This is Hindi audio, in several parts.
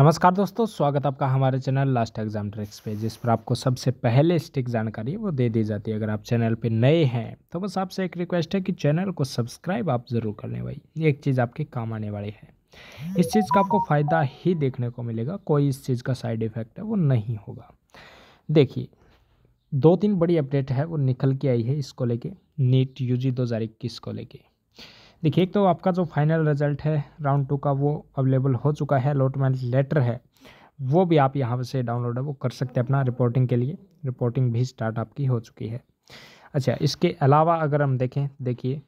नमस्कार दोस्तों स्वागत आपका हमारे चैनल लास्ट एग्जाम ट्रिक्स पे जिस पर आपको सबसे पहले स्टिक जानकारी वो दे दी जाती है अगर आप चैनल पे नए हैं तो बस आपसे एक रिक्वेस्ट है कि चैनल को सब्सक्राइब आप ज़रूर कर लें भाई ये एक चीज़ आपके काम आने वाली है इस चीज़ का आपको फ़ायदा ही देखने को मिलेगा कोई इस चीज़ का साइड इफ़ेक्ट है वो नहीं होगा देखिए दो तीन बड़ी अपडेट है वो निकल के आई है इसको लेके नीट यू जी को लेके देखिए एक तो आपका जो फाइनल रिजल्ट है राउंड टू का वो अवेलेबल हो चुका है अलॉटमेंट लेटर है वो भी आप यहाँ से डाउनलोड है वो कर सकते हैं अपना रिपोर्टिंग के लिए रिपोर्टिंग भी स्टार्ट आपकी हो चुकी है अच्छा इसके अलावा अगर हम देखें देखिए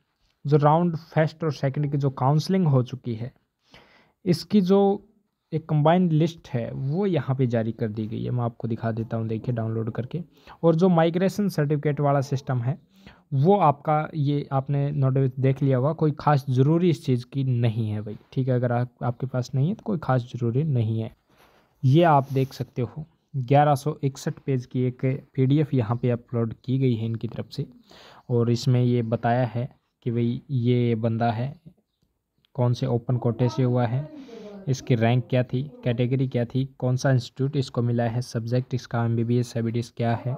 जो राउंड फर्स्ट और सेकंड की जो काउंसलिंग हो चुकी है इसकी जो एक कंबाइंड लिस्ट है वो यहाँ पे जारी कर दी गई है मैं आपको दिखा देता हूँ देखिए डाउनलोड करके और जो माइग्रेशन सर्टिफिकेट वाला सिस्टम है वो आपका ये आपने नोट देख लिया होगा कोई खास ज़रूरी इस चीज़ की नहीं है भाई ठीक है अगर आप, आपके पास नहीं है तो कोई खास ज़रूरी नहीं है ये आप देख सकते हो ग्यारह पेज की एक एफ यहाँ पे अपलोड की गई है इनकी तरफ से और इसमें ये बताया है कि भाई ये बंदा है कौन से ओपन कोटे से हुआ है इसकी रैंक क्या थी कैटेगरी क्या थी कौन सा इंस्टीट्यूट इसको मिला है सब्जेक्ट इसका एम बी बी एस क्या है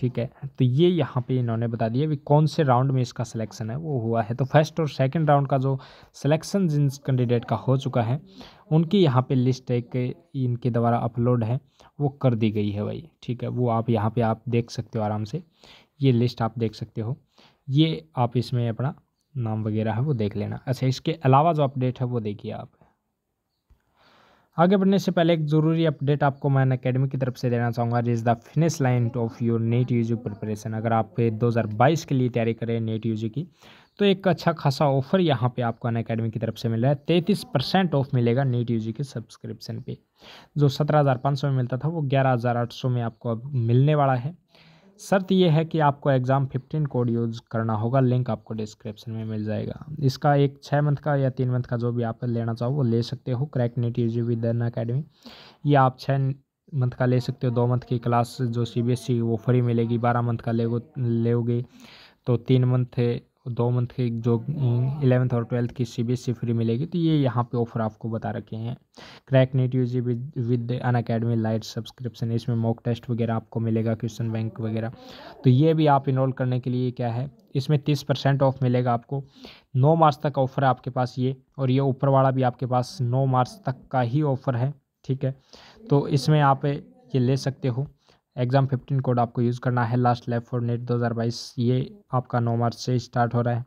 ठीक है तो ये यहाँ पे इन्होंने बता दिया भी कौन से राउंड में इसका सिलेक्शन है वो हुआ है तो फर्स्ट और सेकंड राउंड का जो सिलेक्शन जिन कैंडिडेट का हो चुका है उनकी यहाँ पे लिस्ट एक इनके द्वारा अपलोड है वो कर दी गई है भाई ठीक है वो आप यहाँ पे आप देख सकते हो आराम से ये लिस्ट आप देख सकते हो ये आप इसमें अपना नाम वगैरह है वो देख लेना अच्छा इसके अलावा जो अपडेट है वो देखिए आप आगे बढ़ने से पहले एक ज़रूरी अपडेट आपको मैन अकेडमी की तरफ से देना चाहूँगा is the finish line of your NEET UG preparation अगर आप 2022 के लिए तैयारी करें नेट यूजी की तो एक अच्छा खासा ऑफर यहाँ पे आपको अन अकेडमी की तरफ से मिला है तैंतीस परसेंट ऑफ मिलेगा नेट यूजी के सब्सक्रिप्शन पे जो सत्रह हज़ार पाँच सौ में मिलता था वो ग्यारह हज़ार आठ सौ में आपको अब मिलने वाला है शर्त यह है कि आपको एग्ज़ाम फिफ्टीन कोड यूज़ करना होगा लिंक आपको डिस्क्रिप्शन में मिल जाएगा इसका एक छः मंथ का या तीन मंथ का जो भी आप लेना चाहो वो ले सकते हो crack NEET G with academy ये आप छः मंथ का ले सकते हो दो मंथ की क्लास जो सी बी एस सी वो फ्री मिलेगी बारह मंथ का लेगो लेोगे तो तीन मंथ दो मंथ के जो इलेवंथ और ट्वेल्थ की सी फ्री मिलेगी तो ये यहाँ पे ऑफर आपको बता रखे हैं crack NEET U G with Unacademy lite subscription इसमें मॉक टेस्ट वगैरह आपको मिलेगा क्वेश्चन बैंक वगैरह तो ये भी आप इनरोल करने के लिए क्या है इसमें तीस परसेंट ऑफ मिलेगा आपको नौ मार्च तक ऑफ़र है आपके पास ये और ये ऊपर वाला भी आपके पास नौ मार्च तक का ही ऑफ़र है ठीक है तो इसमें आप ये ले सकते हो एग्ज़ाम फिफ्टीन कोड आपको यूज़ करना है लास्ट लेफ्ट फॉर नेट दो ये आपका नौ मार्च से स्टार्ट हो रहा है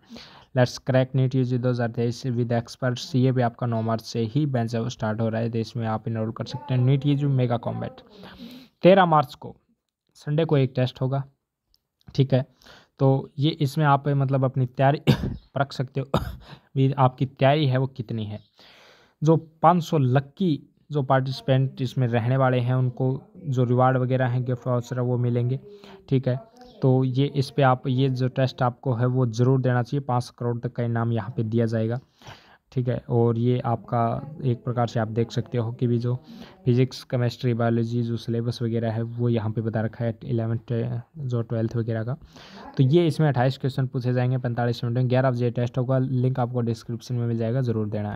लेट्स क्रैक नेट जी दो हज़ार तेईस विद एक्सपर्ट्स ये भी आपका नौ मार्च से ही बेंच है वो स्टार्ट हो रहा है देश में आप इनरोल कर सकते हैं नीट जी मेगा कॉम्बैट तेरह मार्च को संडे को एक टेस्ट होगा ठीक है तो ये इसमें आप मतलब अपनी तैयारी रख सकते हो भी आपकी तैयारी है वो कितनी है जो पाँच सौ लक्की जो पार्टिसिपेंट इसमें रहने वाले हैं उनको जो रिवार्ड वगैरह हैं गिफ्ट वाउचर वो मिलेंगे ठीक है तो ये इस पर आप ये जो टेस्ट आपको है वो ज़रूर देना चाहिए पाँच करोड़ तक का इनाम यहाँ पर दिया जाएगा ठीक है और ये आपका एक प्रकार से आप देख सकते हो कि भी जो फिज़िक्स केमिस्ट्री बायोलॉजी जो सिलेबस वगैरह है वो यहाँ पे बता रखा है इलेवंथ जो ट्वेल्थ वगैरह का तो ये इसमें अट्ठाईस क्वेश्चन पूछे जाएंगे पैंतालीस मिनट में ग्यारह बजे टेस्ट होगा लिंक आपको डिस्क्रिप्शन में मिल जाएगा ज़रूर देना है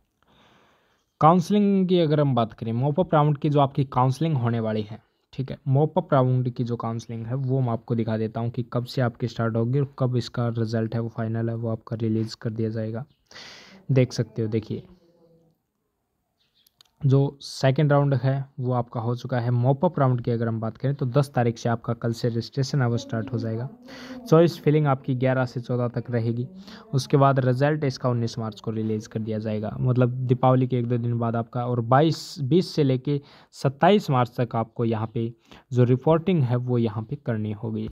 काउंसलिंग की अगर हम बात करें मोपअप राउंड की जो आपकी काउंसलिंग होने वाली है ठीक है मोपअप राउंड की जो काउंसलिंग है वो मैं आपको दिखा देता हूँ कि कब से आपकी स्टार्ट होगी और कब इसका रिजल्ट है वो फाइनल है वो आपका रिलीज़ कर दिया जाएगा देख सकते हो देखिए जो सेकेंड राउंड है वो आपका हो चुका है मॉपअप राउंड की अगर हम बात करें तो 10 तारीख से आपका कल से रजिस्ट्रेशन आवर स्टार्ट हो जाएगा चॉइस फिलिंग आपकी 11 से 14 तक रहेगी उसके बाद रिजल्ट इसका 19 मार्च को रिलीज़ कर दिया जाएगा मतलब दीपावली के एक दो दिन बाद आपका और 22 20 से लेके 27 मार्च तक आपको यहाँ पर जो रिपोर्टिंग है वो यहाँ पर करनी होगी